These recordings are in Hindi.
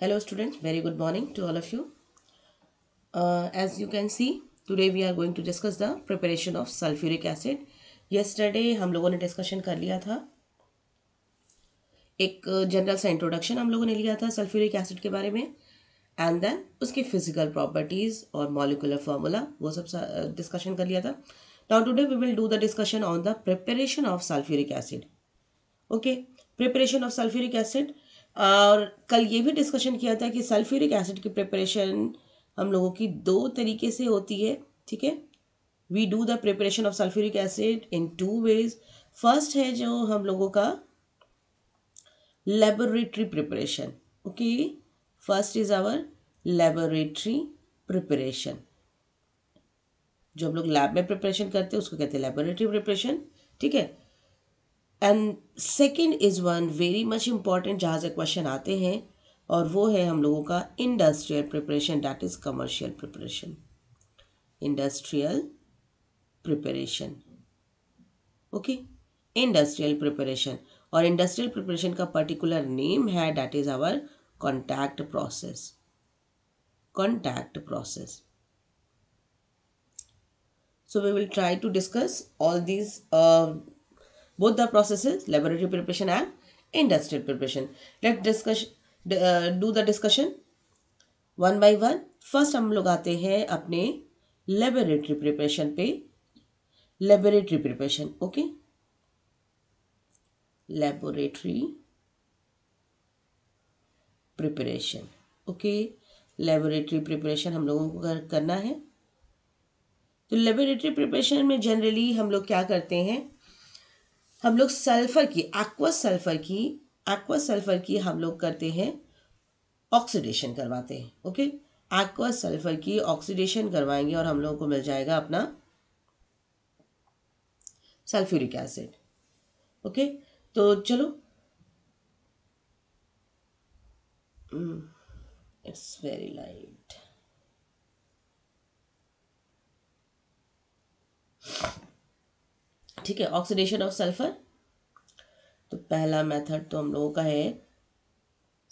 hello students very good morning to all of you uh, as you can see today we are going to discuss the preparation of sulfuric acid yesterday हम लोगों ने discussion कर लिया था एक general सा introduction हम लोगों ने लिया था sulfuric acid के बारे में एंड देन उसकी physical properties और molecular formula वो सब discussion कर लिया था now today we will do the discussion on the preparation of sulfuric acid okay preparation of sulfuric acid और कल ये भी डिस्कशन किया था कि सल्फ्यूरिक एसिड की प्रिपरेशन हम लोगों की दो तरीके से होती है ठीक है we do the preparation of sulphuric acid in two ways first है जो हम लोगों का laboratory preparation okay first is our laboratory preparation जो हम लोग लैब में प्रिपरेशन करते हैं उसको कहते हैं लेबोरेटरी प्रिपरेशन ठीक है and second is one very much important जहाँ से क्वेश्चन आते हैं और वो है हम लोगों का industrial preparation that is commercial preparation industrial preparation okay industrial preparation और इंडस्ट्रियल प्रिपरेशन का पर्टिकुलर नेम है that is our contact process contact process so we will try to discuss all these uh, both the processes laboratory preparation and industrial preparation let's discuss uh, do the discussion one by one first हम लोग आते हैं अपने लेबोरेटरी प्रिपरेशन पे laboratory preparation okay laboratory preparation okay laboratory preparation हम लोगों को करना है तो लेबोरेटरी प्रिपरेशन में जनरली हम लोग क्या करते हैं हम लोग सल्फर की एक्वा सल्फर की एक्वा सल्फर की हम लोग करते हैं ऑक्सीडेशन करवाते हैं ओके एक्वा सल्फर की ऑक्सीडेशन करवाएंगे और हम लोगों को मिल जाएगा अपना सल्फ्यूरिक एसिड ओके तो चलो इट्स वेरी लाइट ठीक है ऑक्सीडेशन ऑफ सल्फर तो पहला मेथड तो हम लोगों का है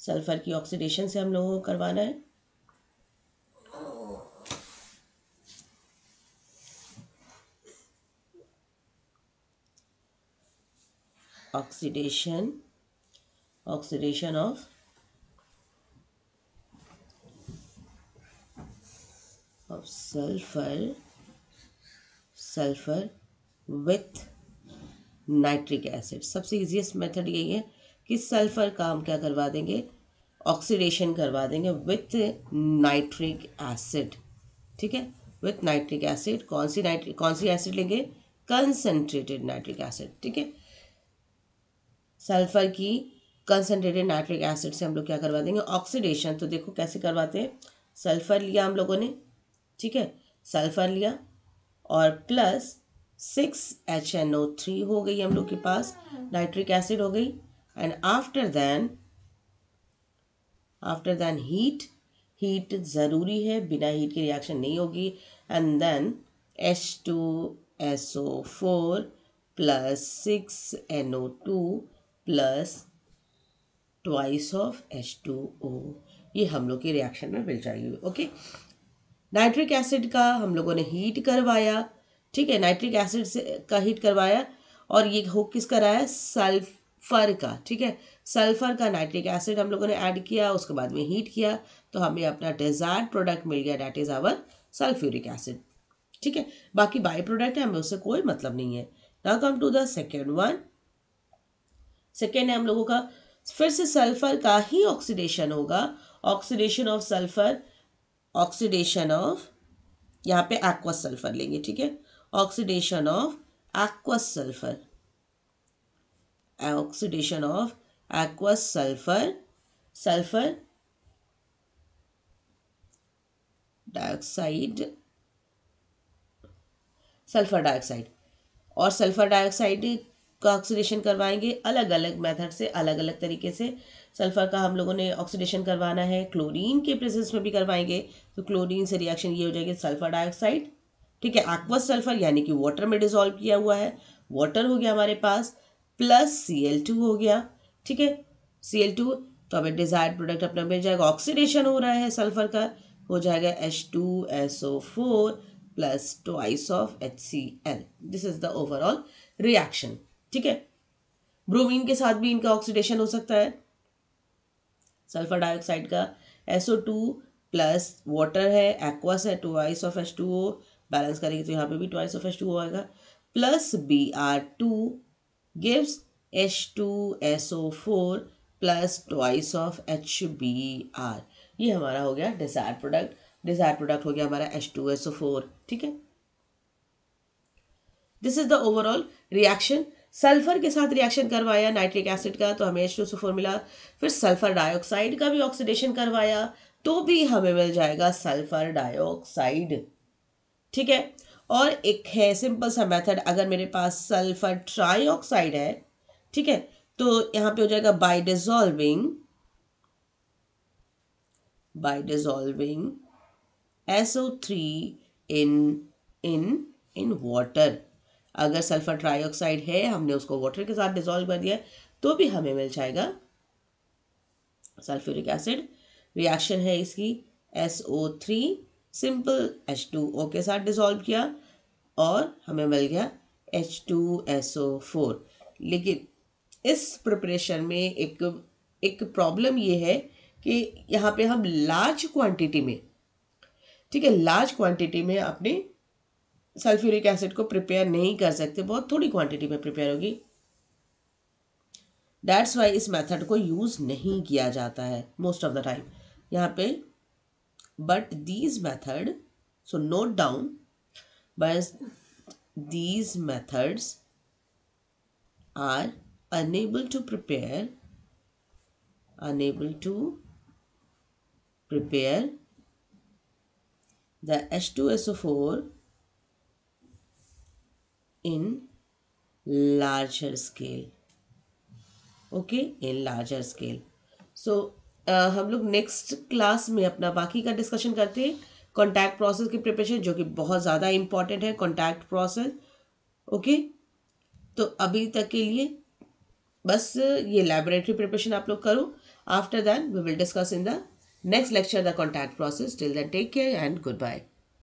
सल्फर की ऑक्सीडेशन से हम लोगों को करवाना है oxidation oxidation of of sulphur sulphur with nitric acid सबसे ईजिएस्ट मेथड यही है कि सल्फ़र का हम क्या करवा देंगे ऑक्सीडेशन करवा देंगे विथ नाइट्रिक एसिड ठीक है विथ नाइट्रिक एसिड कौन सी नाइट्रिक कौन सी एसिड लेंगे कंसनट्रेटेड नाइट्रिक एसिड ठीक है सल्फ़र की कंसनट्रेटेड नाइट्रिक एसिड से हम लोग क्या करवा देंगे ऑक्सीडेशन तो देखो कैसे करवाते हैं सल्फ़र लिया हम लोगों ने ठीक है सल्फ़र लिया और plus six H N O three हो गई हम लोग के पास नाइट्रिक एसिड हो गई and after then after then heat heat ज़रूरी है बिना हीट की रिएक्शन नहीं होगी and then H two S O four plus six N O two plus twice of H two O ये हम लोग के रिएक्शन में मिल जाएगी ओके नाइट्रिक एसिड का हम लोगों ने हीट करवाया ठीक है नाइट्रिक एसिड से का हीट करवाया और ये हो किसका रहा है सल्फर का ठीक है सल्फर का नाइट्रिक एसिड हम लोगों ने ऐड किया उसके बाद में हीट किया तो हमें अपना डिजायर्ड प्रोडक्ट मिल गया that is our sulphuric acid ठीक है बाकी बाई प्रोडक्ट है हमें उससे कोई मतलब नहीं है now come to the second one second है हम लोगों का फिर से सल्फर का ही ऑक्सीडेशन होगा oxidation of sulphur oxidation of यहाँ पे एक्वा सल्फर लेंगे ठीक है oxidation of aqueous sulfur oxidation of aqueous sulfur sulfur dioxide sulphur dioxide और सल्फर डाइऑक्साइड का ऑक्सीडेशन करवाएंगे अलग अलग मेथड से अलग अलग तरीके से सल्फर का हम लोगों ने ऑक्सीडेशन करवाना है क्लोरीन के प्रेजेंस में भी करवाएंगे तो क्लोरीन से रिएक्शन ये हो जाएगी सल्फर डाइऑक्साइड ठीक है एक्वस सल्फर यानी कि वाटर में डिजोल्व किया हुआ है वाटर हो गया हमारे पास प्लस सी एल टू हो गया ठीक है सी एल टू तो हमें डिजायर प्रोडक्ट अपना मिल जाएगा ऑक्सीडेशन हो रहा है सल्फर का हो जाएगा H two S O four plus twice of H C L this is the overall reaction ठीक है ब्रोमीन के साथ भी इनका ऑक्सीडेशन हो सकता है सल्फर डाइऑक्साइड का एसओ टू प्लस वाटर है एक्वास है twice of H two O balance करेंगे तो यहाँ पे भी ट्वाइस ऑफ एच टू होगा plus B R two gives H two S O four plus twice of H B R ये हमारा हो गया डिजायर प्रोडक्ट डिजायर प्रोडक्ट हो गया हमारा H two S O four ठीक है this is the overall reaction sulphur के साथ रिएक्शन करवाया नाइट्रिक एसिड का तो हमें एच टू फोर मिला फिर सल्फर डाइऑक्साइड का भी ऑक्सीडेशन करवाया तो भी हमें मिल जाएगा सल्फर डाइऑक्साइड ठीक है और एक है सिंपल सा मेथड अगर मेरे पास सल्फर ट्राई ऑक्साइड है ठीक है तो यहां पे हो जाएगा by dissolving dissolving S O SO3 in in in water अगर सल्फर ट्राइऑक्साइड है हमने उसको वाटर के साथ डिजोल्व कर दिया तो भी हमें मिल जाएगा सल्फ्यूरिक एसिड रिएक्शन है इसकी SO3 सिंपल एच टू ओ के साथ डिसॉल्व किया और हमें मिल गया H two S O four लेकिन इस प्रिपरेशन में एक एक प्रॉब्लम ये है कि यहाँ पे हम लार्ज क्वांटिटी में ठीक है लार्ज क्वांटिटी में अपने सल्फ्यूरिक एसिड को प्रिपेयर नहीं कर सकते बहुत थोड़ी क्वांटिटी में प्रिपेयर होगी डैट्स वाई इस मेथड को यूज़ नहीं किया जाता है मोस्ट ऑफ द टाइम यहाँ पे but these method so note down but these methods are unable to prepare unable to prepare the H2SO4 in larger scale okay in larger scale so हम लोग नेक्स्ट क्लास में अपना बाकी का डिस्कशन करते हैं कॉन्टैक्ट प्रोसेस की प्रिपरेशन जो कि बहुत ज़्यादा इम्पॉर्टेंट है कॉन्टैक्ट प्रोसेस ओके तो अभी तक के लिए बस ये लेबोरेटरी प्रिपरेशन आप लोग करो after then we will discuss in the next lecture the contact process till then take care and good bye